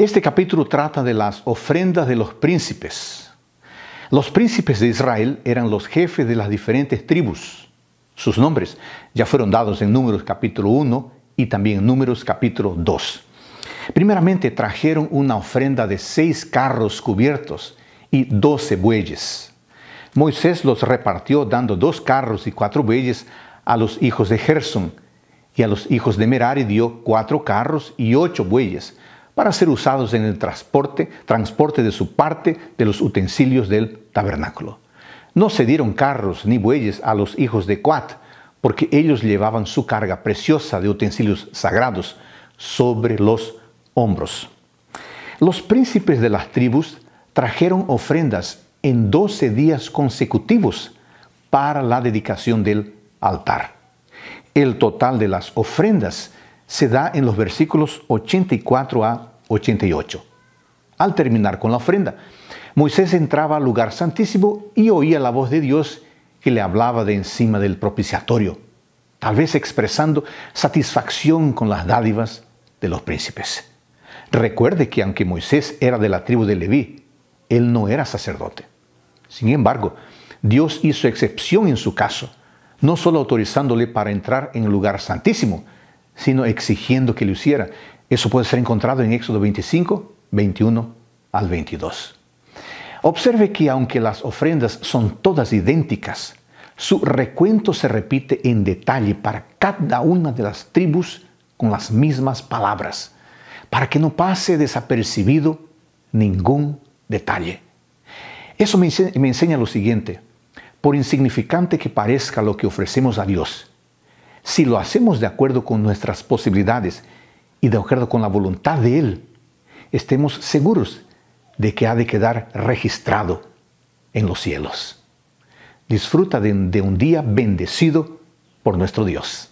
Este capítulo trata de las ofrendas de los príncipes. Los príncipes de Israel eran los jefes de las diferentes tribus. Sus nombres ya fueron dados en Números capítulo 1 y también en Números capítulo 2. Primeramente trajeron una ofrenda de seis carros cubiertos y doce bueyes. Moisés los repartió dando dos carros y cuatro bueyes a los hijos de Gersón y a los hijos de Merari dio cuatro carros y ocho bueyes, para ser usados en el transporte, transporte de su parte de los utensilios del tabernáculo. No se dieron carros ni bueyes a los hijos de Coat, porque ellos llevaban su carga preciosa de utensilios sagrados sobre los hombros. Los príncipes de las tribus trajeron ofrendas en doce días consecutivos para la dedicación del altar. El total de las ofrendas se da en los versículos 84 a 88. Al terminar con la ofrenda, Moisés entraba al lugar santísimo y oía la voz de Dios que le hablaba de encima del propiciatorio, tal vez expresando satisfacción con las dádivas de los príncipes. Recuerde que aunque Moisés era de la tribu de Leví, él no era sacerdote. Sin embargo, Dios hizo excepción en su caso, no solo autorizándole para entrar en el lugar santísimo, sino exigiendo que lo hiciera. Eso puede ser encontrado en Éxodo 25, 21 al 22. Observe que aunque las ofrendas son todas idénticas, su recuento se repite en detalle para cada una de las tribus con las mismas palabras, para que no pase desapercibido ningún detalle. Eso me, me enseña lo siguiente, por insignificante que parezca lo que ofrecemos a Dios, si lo hacemos de acuerdo con nuestras posibilidades y de acuerdo con la voluntad de Él, estemos seguros de que ha de quedar registrado en los cielos. Disfruta de, de un día bendecido por nuestro Dios.